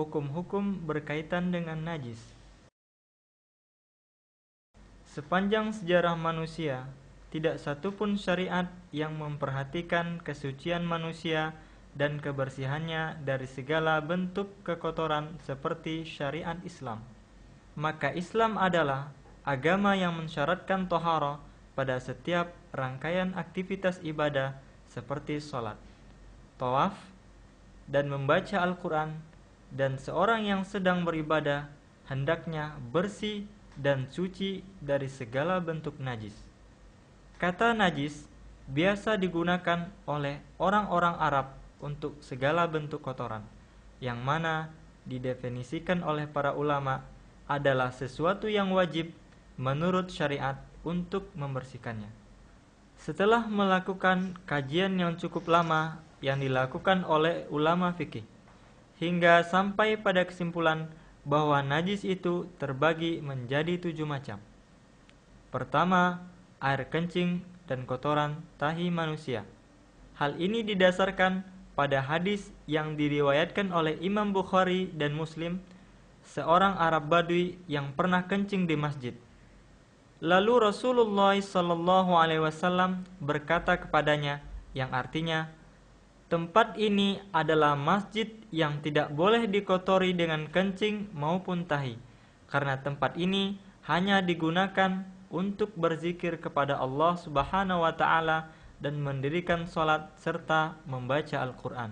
hukum-hukum berkaitan dengan najis. Sepanjang sejarah manusia, tidak satupun syariat yang memperhatikan kesucian manusia dan kebersihannya dari segala bentuk kekotoran seperti syariat Islam. Maka Islam adalah agama yang mensyaratkan tohara pada setiap rangkaian aktivitas ibadah seperti sholat, tawaf, dan membaca Al-Quran dan seorang yang sedang beribadah hendaknya bersih dan suci dari segala bentuk najis. Kata najis biasa digunakan oleh orang-orang Arab untuk segala bentuk kotoran, yang mana didefinisikan oleh para ulama adalah sesuatu yang wajib menurut syariat untuk membersihkannya. Setelah melakukan kajian yang cukup lama yang dilakukan oleh ulama fikih, hingga sampai pada kesimpulan bahwa najis itu terbagi menjadi tujuh macam. Pertama, air kencing dan kotoran tahi manusia. Hal ini didasarkan pada hadis yang diriwayatkan oleh Imam Bukhari dan Muslim, seorang Arab Badui yang pernah kencing di masjid. Lalu Rasulullah Shallallahu Alaihi Wasallam berkata kepadanya, yang artinya, Tempat ini adalah masjid yang tidak boleh dikotori dengan kencing maupun tahi, karena tempat ini hanya digunakan untuk berzikir kepada Allah Subhanahu wa Ta'ala dan mendirikan sholat serta membaca Al-Quran.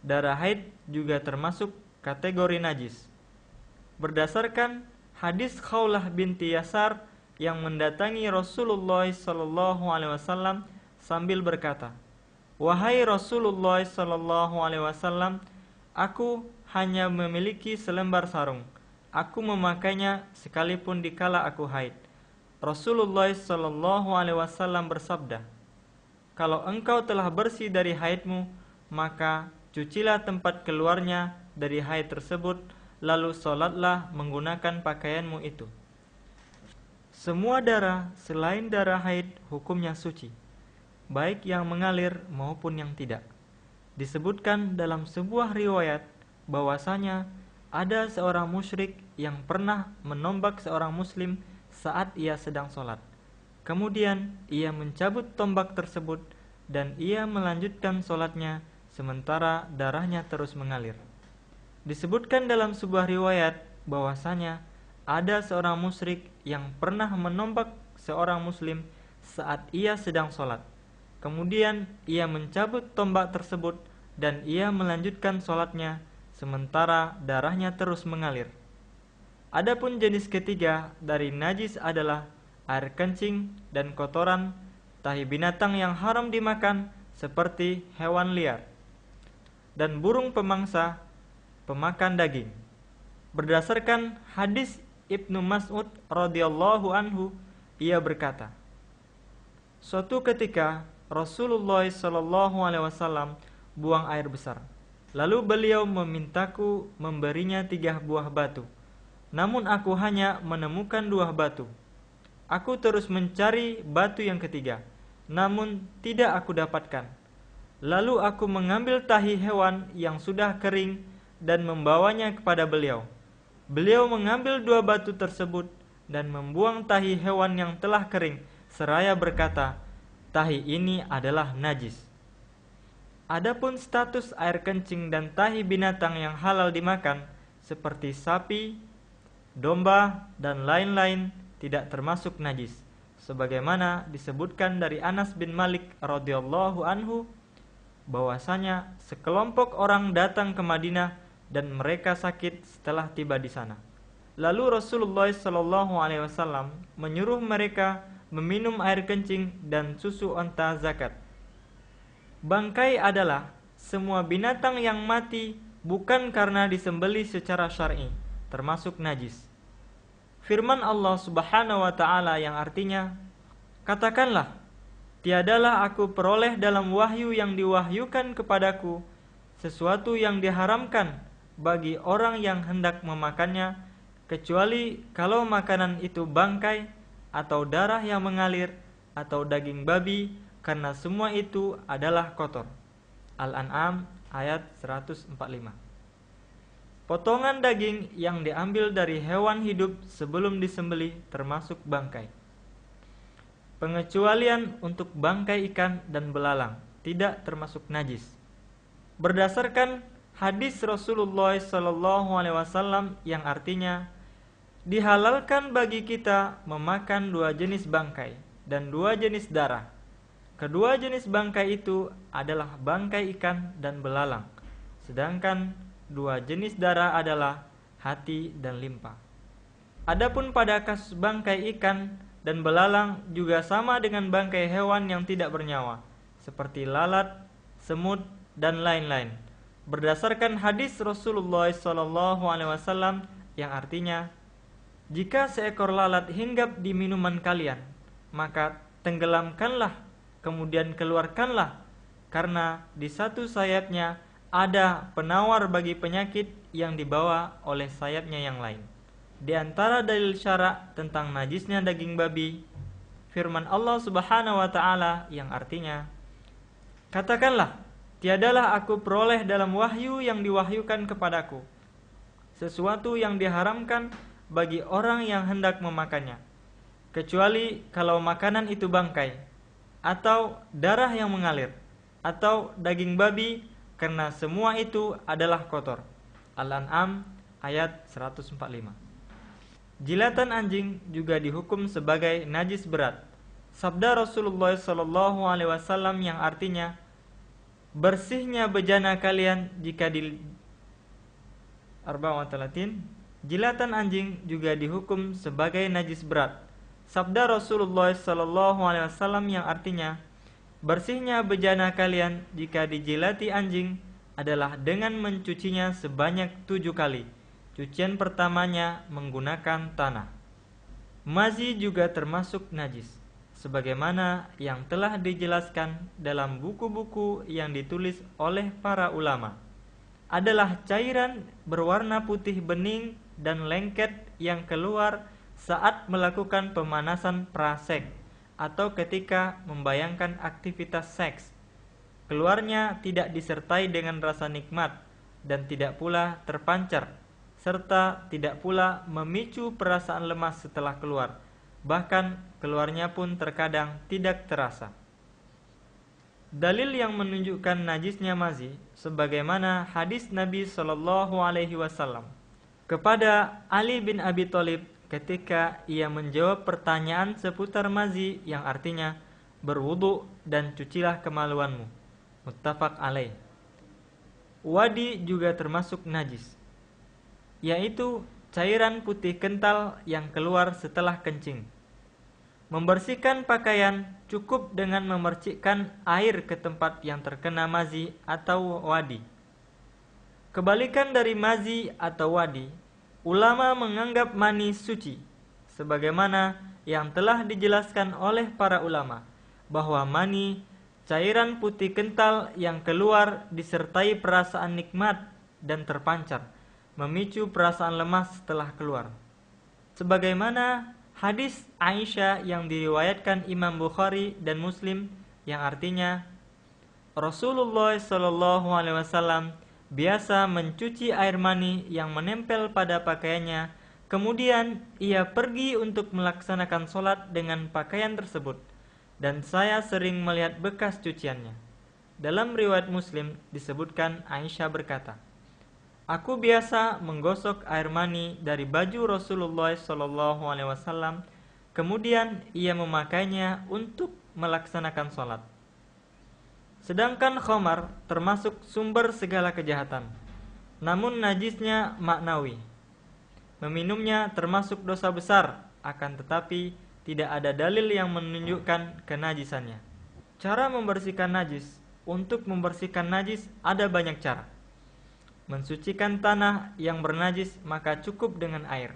Darah haid juga termasuk kategori najis. Berdasarkan hadis Khawlah binti Yasar yang mendatangi Rasulullah SAW sambil berkata, Wahai Rasulullah Shallallahu Alaihi Wasallam, aku hanya memiliki selembar sarung. Aku memakainya sekalipun dikala aku haid. Rasulullah Shallallahu Alaihi Wasallam bersabda, kalau engkau telah bersih dari haidmu, maka cucilah tempat keluarnya dari haid tersebut, lalu solatlah menggunakan pakaianmu itu. Semua darah selain darah haid hukumnya suci baik yang mengalir maupun yang tidak. Disebutkan dalam sebuah riwayat bahwasanya ada seorang musyrik yang pernah menombak seorang muslim saat ia sedang sholat. Kemudian ia mencabut tombak tersebut dan ia melanjutkan sholatnya sementara darahnya terus mengalir. Disebutkan dalam sebuah riwayat bahwasanya ada seorang musyrik yang pernah menombak seorang muslim saat ia sedang sholat. Kemudian ia mencabut tombak tersebut dan ia melanjutkan sholatnya sementara darahnya terus mengalir. Adapun jenis ketiga dari najis adalah air kencing dan kotoran tahi binatang yang haram dimakan seperti hewan liar dan burung pemangsa pemakan daging. Berdasarkan hadis Ibnu Mas'ud radhiyallahu anhu, ia berkata, Suatu ketika Rasulullah Shallallahu Alaihi Wasallam buang air besar. Lalu beliau memintaku memberinya tiga buah batu. Namun aku hanya menemukan dua batu. Aku terus mencari batu yang ketiga, namun tidak aku dapatkan. Lalu aku mengambil tahi hewan yang sudah kering dan membawanya kepada beliau. Beliau mengambil dua batu tersebut dan membuang tahi hewan yang telah kering, seraya berkata, tahi ini adalah najis. Adapun status air kencing dan tahi binatang yang halal dimakan seperti sapi, domba, dan lain-lain tidak termasuk najis. Sebagaimana disebutkan dari Anas bin Malik radhiyallahu anhu bahwasanya sekelompok orang datang ke Madinah dan mereka sakit setelah tiba di sana. Lalu Rasulullah Shallallahu alaihi wasallam menyuruh mereka meminum air kencing, dan susu onta zakat. Bangkai adalah semua binatang yang mati bukan karena disembeli secara syar'i, termasuk najis. Firman Allah Subhanahu wa taala yang artinya, "Katakanlah, tiadalah aku peroleh dalam wahyu yang diwahyukan kepadaku sesuatu yang diharamkan bagi orang yang hendak memakannya, kecuali kalau makanan itu bangkai atau darah yang mengalir atau daging babi karena semua itu adalah kotor. Al-An'am ayat 145. Potongan daging yang diambil dari hewan hidup sebelum disembelih termasuk bangkai. Pengecualian untuk bangkai ikan dan belalang tidak termasuk najis. Berdasarkan hadis Rasulullah SAW yang artinya dihalalkan bagi kita memakan dua jenis bangkai dan dua jenis darah. Kedua jenis bangkai itu adalah bangkai ikan dan belalang, sedangkan dua jenis darah adalah hati dan limpa. Adapun pada kasus bangkai ikan dan belalang juga sama dengan bangkai hewan yang tidak bernyawa, seperti lalat, semut, dan lain-lain. Berdasarkan hadis Rasulullah SAW yang artinya jika seekor lalat hinggap di minuman kalian, maka tenggelamkanlah, kemudian keluarkanlah, karena di satu sayapnya ada penawar bagi penyakit yang dibawa oleh sayapnya yang lain. Di antara dalil syarak tentang najisnya daging babi, firman Allah Subhanahu wa taala yang artinya, "Katakanlah, tiadalah aku peroleh dalam wahyu yang diwahyukan kepadaku sesuatu yang diharamkan bagi orang yang hendak memakannya, kecuali kalau makanan itu bangkai, atau darah yang mengalir, atau daging babi, karena semua itu adalah kotor. Al-An'am ayat 145. Jilatan anjing juga dihukum sebagai najis berat. Sabda Rasulullah Shallallahu Alaihi Wasallam yang artinya bersihnya bejana kalian jika di Latin Jilatan anjing juga dihukum sebagai najis berat. Sabda Rasulullah SAW yang artinya, Bersihnya bejana kalian jika dijilati anjing adalah dengan mencucinya sebanyak tujuh kali. Cucian pertamanya menggunakan tanah. Mazi juga termasuk najis, sebagaimana yang telah dijelaskan dalam buku-buku yang ditulis oleh para ulama. Adalah cairan berwarna putih bening dan lengket yang keluar saat melakukan pemanasan prasek atau ketika membayangkan aktivitas seks. Keluarnya tidak disertai dengan rasa nikmat dan tidak pula terpancar, serta tidak pula memicu perasaan lemas setelah keluar. Bahkan keluarnya pun terkadang tidak terasa. Dalil yang menunjukkan najisnya mazi sebagaimana hadis Nabi Shallallahu alaihi wasallam kepada Ali bin Abi Thalib ketika ia menjawab pertanyaan seputar mazi yang artinya berwudu dan cucilah kemaluanmu. Muttafaq alaih. Wadi juga termasuk najis, yaitu cairan putih kental yang keluar setelah kencing. Membersihkan pakaian cukup dengan memercikkan air ke tempat yang terkena mazi atau wadi. Kebalikan dari mazi atau wadi, ulama menganggap mani suci, sebagaimana yang telah dijelaskan oleh para ulama, bahwa mani cairan putih kental yang keluar disertai perasaan nikmat dan terpancar, memicu perasaan lemas setelah keluar. Sebagaimana hadis Aisyah yang diriwayatkan Imam Bukhari dan Muslim yang artinya Rasulullah Shallallahu Alaihi Wasallam biasa mencuci air mani yang menempel pada pakaiannya, kemudian ia pergi untuk melaksanakan sholat dengan pakaian tersebut, dan saya sering melihat bekas cuciannya. Dalam riwayat Muslim disebutkan Aisyah berkata, Aku biasa menggosok air mani dari baju Rasulullah SAW, kemudian ia memakainya untuk melaksanakan sholat. Sedangkan khomar termasuk sumber segala kejahatan. Namun najisnya maknawi. Meminumnya termasuk dosa besar, akan tetapi tidak ada dalil yang menunjukkan kenajisannya. Cara membersihkan najis Untuk membersihkan najis ada banyak cara. Mensucikan tanah yang bernajis maka cukup dengan air.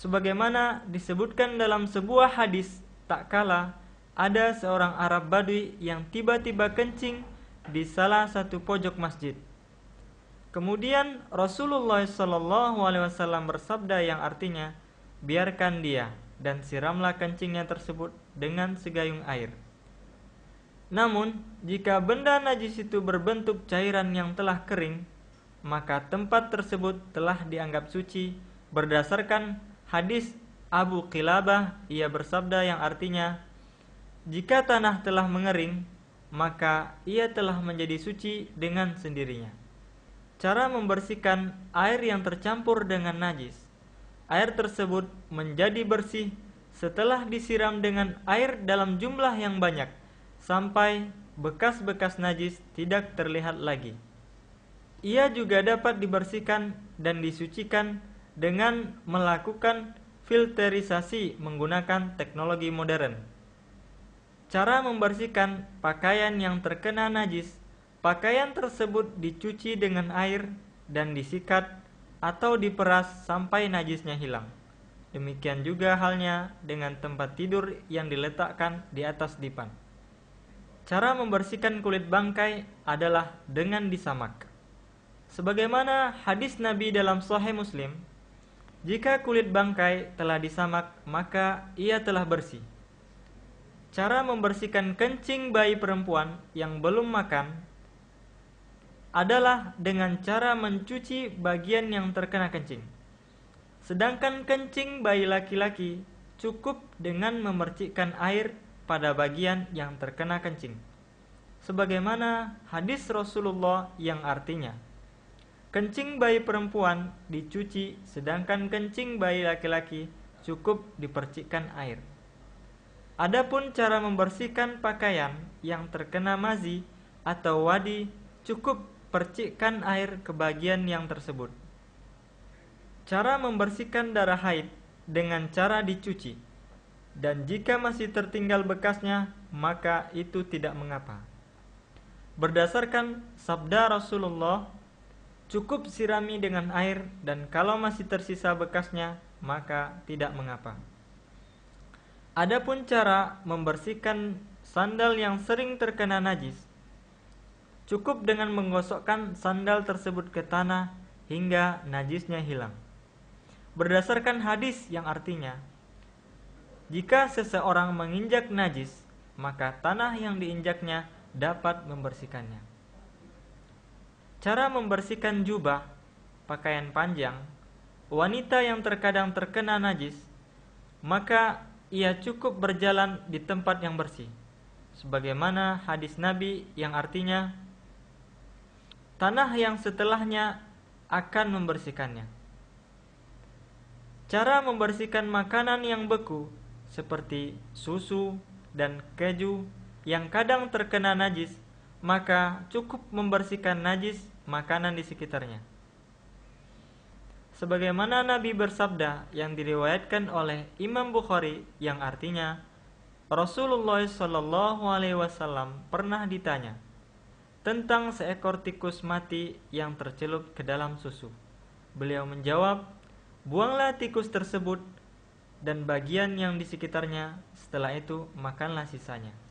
Sebagaimana disebutkan dalam sebuah hadis, tak kala ada seorang Arab Badui yang tiba-tiba kencing di salah satu pojok masjid. Kemudian Rasulullah SAW bersabda yang artinya, biarkan dia dan siramlah kencingnya tersebut dengan segayung air. Namun, jika benda najis itu berbentuk cairan yang telah kering, maka tempat tersebut telah dianggap suci berdasarkan hadis Abu Kilabah ia bersabda yang artinya jika tanah telah mengering, maka ia telah menjadi suci dengan sendirinya. Cara membersihkan air yang tercampur dengan najis. Air tersebut menjadi bersih setelah disiram dengan air dalam jumlah yang banyak sampai bekas-bekas najis tidak terlihat lagi. Ia juga dapat dibersihkan dan disucikan dengan melakukan filterisasi menggunakan teknologi modern. Cara membersihkan pakaian yang terkena najis, pakaian tersebut dicuci dengan air dan disikat atau diperas sampai najisnya hilang. Demikian juga halnya dengan tempat tidur yang diletakkan di atas dipan. Cara membersihkan kulit bangkai adalah dengan disamak. Sebagaimana hadis Nabi dalam Sahih Muslim, jika kulit bangkai telah disamak, maka ia telah bersih. Cara membersihkan kencing bayi perempuan yang belum makan adalah dengan cara mencuci bagian yang terkena kencing. Sedangkan kencing bayi laki-laki cukup dengan memercikkan air pada bagian yang terkena kencing. Sebagaimana hadis Rasulullah yang artinya, kencing bayi perempuan dicuci sedangkan kencing bayi laki-laki cukup dipercikkan air. Adapun cara membersihkan pakaian yang terkena mazi atau wadi cukup percikkan air ke bagian yang tersebut. Cara membersihkan darah haid dengan cara dicuci dan jika masih tertinggal bekasnya maka itu tidak mengapa. Berdasarkan sabda Rasulullah cukup sirami dengan air dan kalau masih tersisa bekasnya maka tidak mengapa. Adapun cara membersihkan sandal yang sering terkena najis, cukup dengan menggosokkan sandal tersebut ke tanah hingga najisnya hilang. Berdasarkan hadis yang artinya, jika seseorang menginjak najis, maka tanah yang diinjaknya dapat membersihkannya. Cara membersihkan jubah, pakaian panjang, wanita yang terkadang terkena najis, maka ia cukup berjalan di tempat yang bersih. Sebagaimana hadis Nabi yang artinya tanah yang setelahnya akan membersihkannya. Cara membersihkan makanan yang beku seperti susu dan keju yang kadang terkena najis, maka cukup membersihkan najis makanan di sekitarnya sebagaimana Nabi bersabda yang diriwayatkan oleh Imam Bukhari yang artinya Rasulullah Shallallahu Alaihi Wasallam pernah ditanya tentang seekor tikus mati yang tercelup ke dalam susu. Beliau menjawab, buanglah tikus tersebut dan bagian yang di sekitarnya, setelah itu makanlah sisanya.